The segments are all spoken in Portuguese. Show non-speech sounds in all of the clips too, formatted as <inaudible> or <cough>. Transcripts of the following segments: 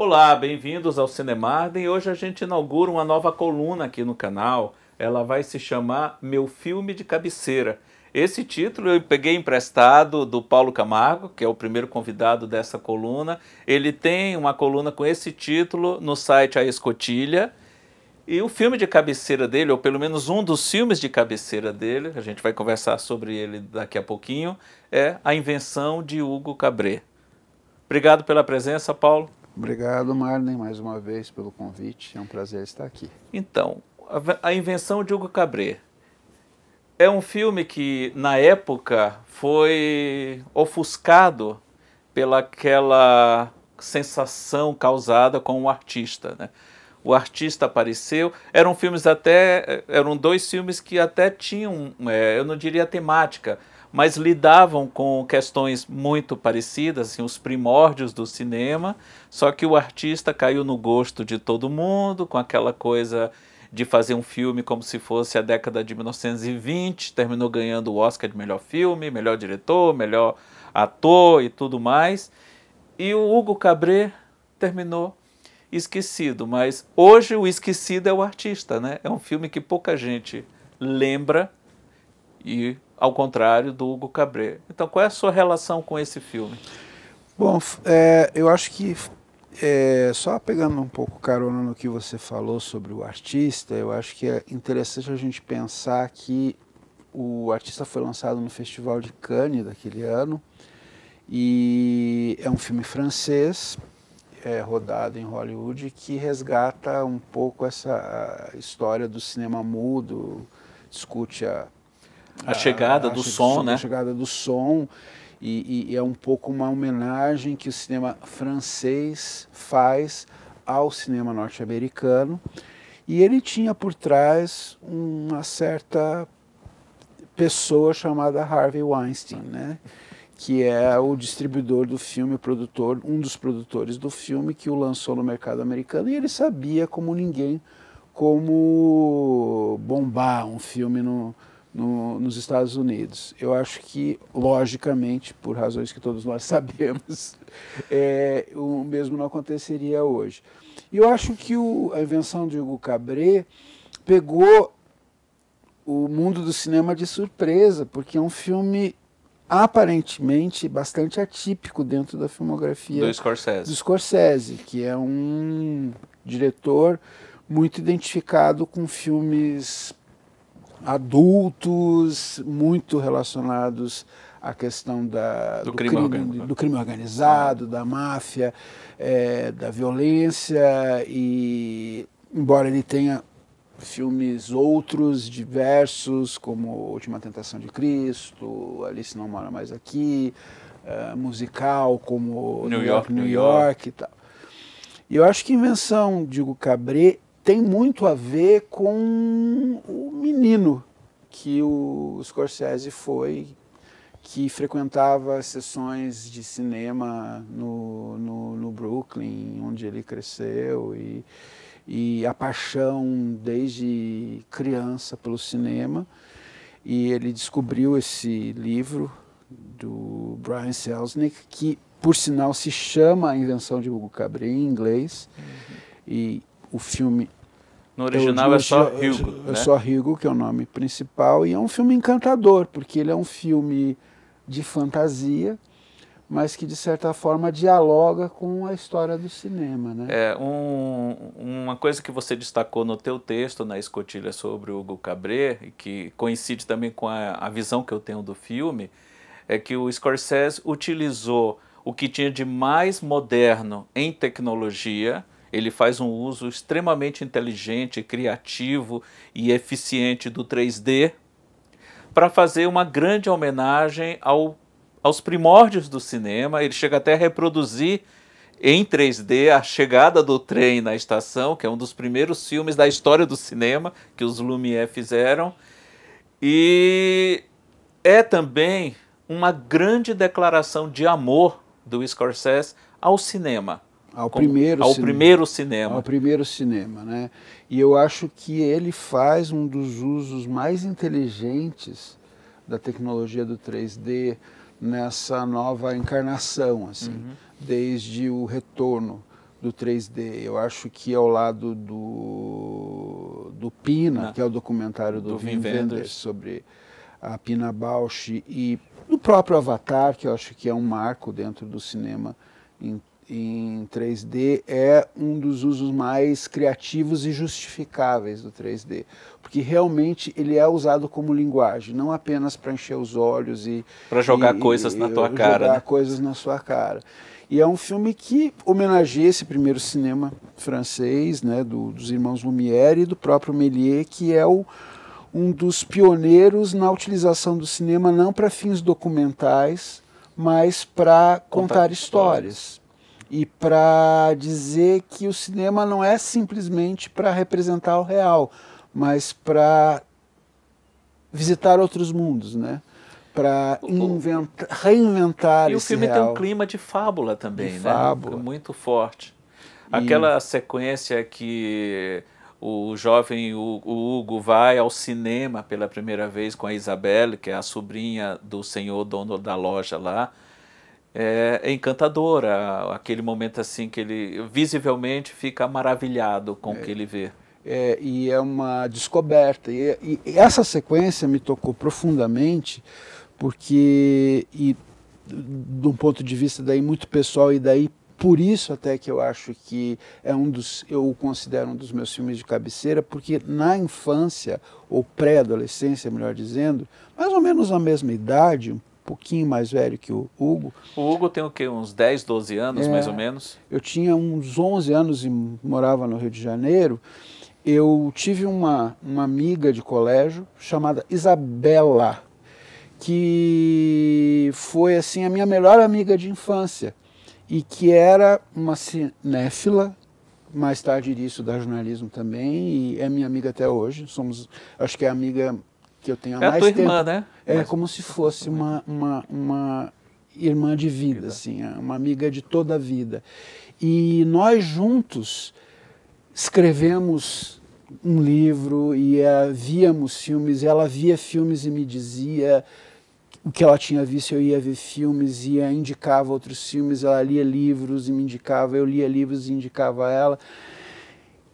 Olá, bem-vindos ao Cinemarden. Hoje a gente inaugura uma nova coluna aqui no canal. Ela vai se chamar Meu Filme de Cabeceira. Esse título eu peguei emprestado do Paulo Camargo, que é o primeiro convidado dessa coluna. Ele tem uma coluna com esse título no site A Escotilha. E o filme de cabeceira dele, ou pelo menos um dos filmes de cabeceira dele, a gente vai conversar sobre ele daqui a pouquinho, é A Invenção de Hugo Cabret. Obrigado pela presença, Paulo. Obrigado, Marlon, mais uma vez pelo convite. É um prazer estar aqui. Então, A Invenção de Hugo Cabret é um filme que, na época, foi ofuscado pelaquela sensação causada com o artista, né? o artista apareceu. Eram filmes até. Eh, eram dois filmes que até tinham, é, eu não diria temática, mas lidavam com questões muito parecidas, assim, os primórdios do cinema, só que o artista caiu no gosto de todo mundo, com aquela coisa de fazer um filme como se fosse a década de 1920, terminou ganhando o Oscar de melhor filme, melhor diretor, melhor ator e tudo mais. E o Hugo Cabret terminou esquecido, mas hoje o esquecido é o artista, né? É um filme que pouca gente lembra e ao contrário do Hugo Cabret. Então, qual é a sua relação com esse filme? Bom, é, eu acho que é, só pegando um pouco carona no que você falou sobre o artista, eu acho que é interessante a gente pensar que o artista foi lançado no Festival de Cannes daquele ano e é um filme francês é, rodado em Hollywood que resgata um pouco essa história do cinema mudo, discute a a, a chegada a, do som, né? A chegada do som. E, e, e, é um pouco uma homenagem que o cinema francês faz ao cinema norte-americano. E ele tinha por trás uma certa pessoa chamada Harvey Weinstein, né? que é o distribuidor do filme, o produtor, um dos produtores do filme que o lançou no mercado americano. E ele sabia, como ninguém, como bombar um filme no, no, nos Estados Unidos. Eu acho que, logicamente, por razões que todos nós <laughs> sabemos, é, o mesmo não aconteceria hoje. E eu acho que o, a invenção de Hugo Cabret pegou o mundo do cinema de surpresa, porque é um filme aparentemente bastante atípico dentro da filmografia do Scorsese, do Scorsese que é um diretor muito identificado com filmes adultos, muito relacionados à questão da, do, do crime, crime, organizado, né? do crime organizado ah. da máfia, é, da violência, e embora ele tenha filmes outros, diversos, como Última Tentação de Cristo, Alice Não Mora Mais Aqui, é, musical, como New, New York, York, New York, e tal. E eu acho que Invenção, digo Cabré, tem muito a ver com o menino que o Scorsese foi, que frequentava sessões de cinema no, no, no Brooklyn, onde ele cresceu, e, e a paixão desde criança pelo cinema. E ele descobriu esse livro do Brian Selznick, que por sinal se chama A Invenção de Hugo Cabret em inglês. Uhum. E o filme no original é só Hugo. É, né? só Hugo, que é o nome principal, e é um filme encantador, porque ele é um filme de fantasia, mas que de certa forma dialoga com a história do cinema, né? É um, uma coisa que você destacou no teu texto na escotilha sobre o Hugo Cabret, que coincide também com a, a visão que eu tenho do filme, é que o Scorsese utilizou o que tinha de mais moderno em tecnologia ele faz um uso extremamente inteligente, criativo e eficiente do 3D para fazer uma grande homenagem ao, aos primórdios do cinema. Ele chega até a reproduzir em 3D a chegada do trem na estação, que é um dos primeiros filmes da história do cinema que os Lumière fizeram. E é também uma grande declaração de amor do Scorsese ao cinema. Ao como, primeiro ao cinema. primeiro cinema. Ao primeiro cinema, né? E eu acho que ele faz um dos usos mais inteligentes da tecnologia do 3D nessa nova encarnação, assim, uhum. desde o retorno do 3D. Eu acho que ao lado do, do Pina, ah. que é o documentário do, do Wim sobre a Pina Bausch e do próprio Avatar, que eu acho que é um marco dentro do cinema em em 3D é um dos usos mais criativos e justificáveis do 3D, porque realmente ele é usado como linguagem, não apenas para encher os olhos e para jogar e, coisas e, na tua cara, jogar né? coisas na sua cara. E é um filme que homenageia esse primeiro cinema francês, né, do, dos irmãos Lumière e do próprio Méliès, que é o, um dos pioneiros na utilização do cinema não para fins documentais, mas para contar, contar histórias. histórias e para dizer que o cinema não é simplesmente para representar o real, mas para visitar outros mundos, né? Para reinventar e esse E o filme real. tem um clima de fábula também, de né? Fábula. Muito forte. Aquela e... sequência que o jovem o Hugo vai ao cinema pela primeira vez com a Isabelle, que é a sobrinha do senhor dono da loja lá, é, é, encantadora, aquele momento assim que ele visivelmente fica maravilhado com é, o que ele vê. É, e é uma descoberta. E, e, essa sequência me tocou profundamente, porque, e, de um ponto de vista daí muito pessoal e daí por isso até que eu acho que é um dos eu o considero um dos meus filmes de cabeceira porque na infância ou pré-adolescência melhor dizendo mais ou menos na mesma idade pouquinho mais velho que o Hugo. O Hugo tem o quê? Uns 10, 12 anos, é, mais ou menos? Eu tinha uns 11 anos e morava no Rio de Janeiro. Eu tive uma, uma amiga de colégio chamada Isabela, que foi assim a minha melhor amiga de infância e que era uma cinéfila, mais tarde iria estudar jornalismo também, e é minha amiga até hoje. Somos, acho que é a amiga que eu tenho há é mais a tua tempo. irmã, né? É Mas, como se fosse uma, uma, uma irmã de vida, vida, assim, é uma amiga de toda a vida. E nós juntos escrevemos um livro e uh, víamos filmes, ela via filmes e me dizia o que ela tinha visto, eu ia ver filmes e indicava outros filmes, ela lia livros e me indicava, eu lia livros e indicava ela.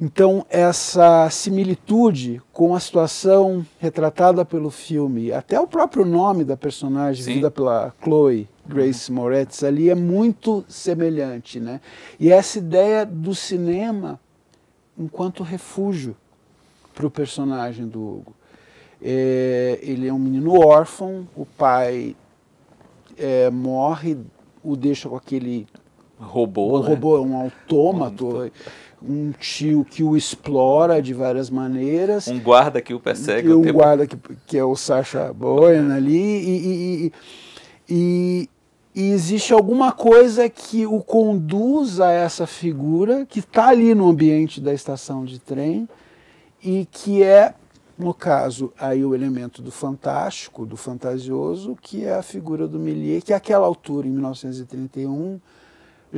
Então, essa similitude com a situação retratada pelo filme, até o próprio nome da personagem, lida pela Chloe Grace uhum. Moretz, ali é muito semelhante. Né? E essa ideia do cinema enquanto refúgio para o personagem do Hugo. É, ele é um menino órfão, o pai é, morre, o deixa com aquele robô, um né? robô, um autômato, um, tio que o explora de várias maneiras. Um guarda que o persegue. um guarda que, que é o Sacha Boyan ali. E, e, e, e, existe alguma coisa que o conduz a essa figura que está ali no ambiente da estação de trem e que é, no caso, aí o elemento do fantástico, do fantasioso, que é a figura do Méliès, que àquela é altura, em 1931,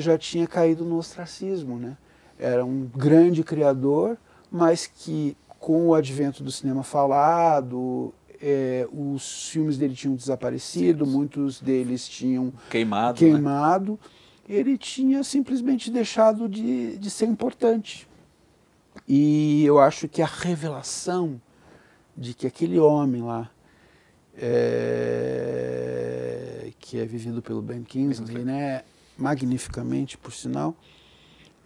já tinha caído no ostracismo, né? Era um grande criador, mas que com o advento do cinema falado, é, os filmes dele tinham desaparecido, muitos deles tinham queimado. Né? queimado. Né? Ele tinha simplesmente deixado de, de ser importante. E eu acho que a revelação de que aquele homem lá, é, que é vivido pelo Ben Kingsley, né, magnificamente, por sinal,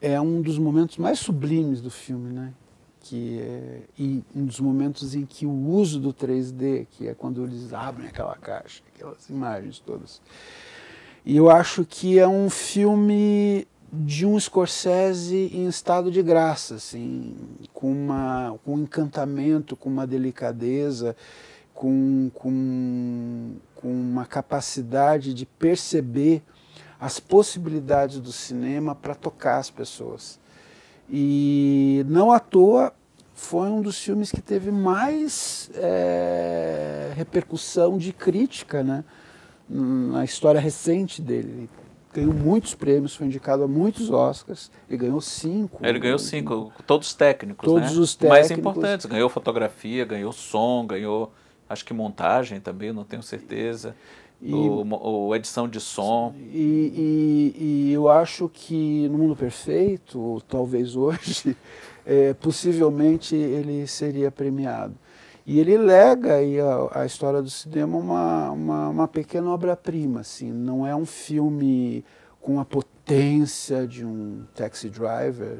é um dos momentos mais sublimes do filme, né? Que é, e um dos momentos em que o uso do 3D, que é quando eles abrem aquela caixa, aquelas imagens todas. E eu acho que é um filme de um Scorsese em estado de graça, assim, com, uma, com um encantamento, com uma delicadeza, com, com, com uma capacidade de perceber as possibilidades do cinema para tocar as pessoas. E não à toa foi um dos filmes que teve mais é, repercussão de crítica né, na história recente dele. ganhou muitos prêmios, foi indicado a muitos Oscars, ele ganhou cinco. Ele ganhou cinco, todos técnicos, Todos né? os técnicos. Mais importantes, ganhou fotografia, ganhou som, ganhou acho que montagem também, não tenho certeza. E, ou, ou, edição de som. E, e, e, eu acho que no mundo perfeito, talvez hoje, <laughs> é, possivelmente ele seria premiado. E ele lega aí a, a história do cinema uma, uma, uma pequena obra-prima, assim. Não é um filme com a potência de um Taxi Driver,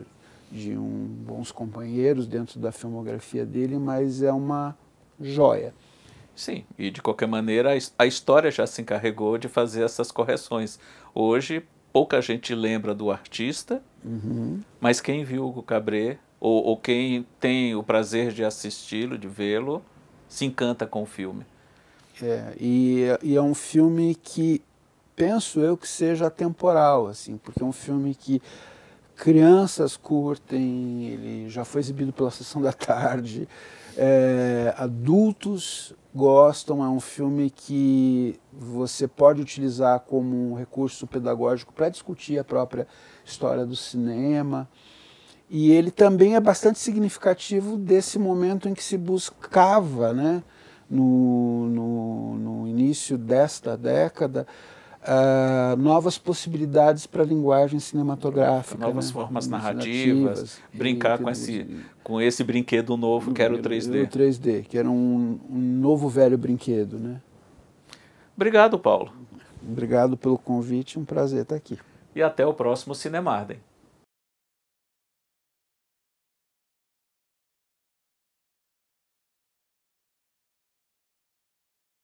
de um Bons Companheiros dentro da filmografia dele, mas é uma joia. Sim, e de qualquer maneira a história já se encarregou de fazer essas correções. Hoje pouca gente lembra do artista, uhum. mas quem viu o Cabré ou, ou quem tem o prazer de assisti-lo, de vê-lo, se encanta com o filme. É, e, e, é um filme que penso eu que seja atemporal, assim, porque é um filme que crianças curtem, ele já foi exibido pela Sessão da Tarde, é, adultos gostam. É um filme que você pode utilizar como um recurso pedagógico para discutir a própria história do cinema. E ele também é bastante significativo desse momento em que se buscava, né, no, no, no início desta década, uh, novas possibilidades para a linguagem cinematográfica. Novas né? formas narrativas, brincar com esse, com esse brinquedo novo que era o 3D. O 3D, que era um, um novo velho brinquedo. Né? Obrigado, Paulo. Obrigado pelo convite, um prazer estar aqui. E até o próximo Cinemarden.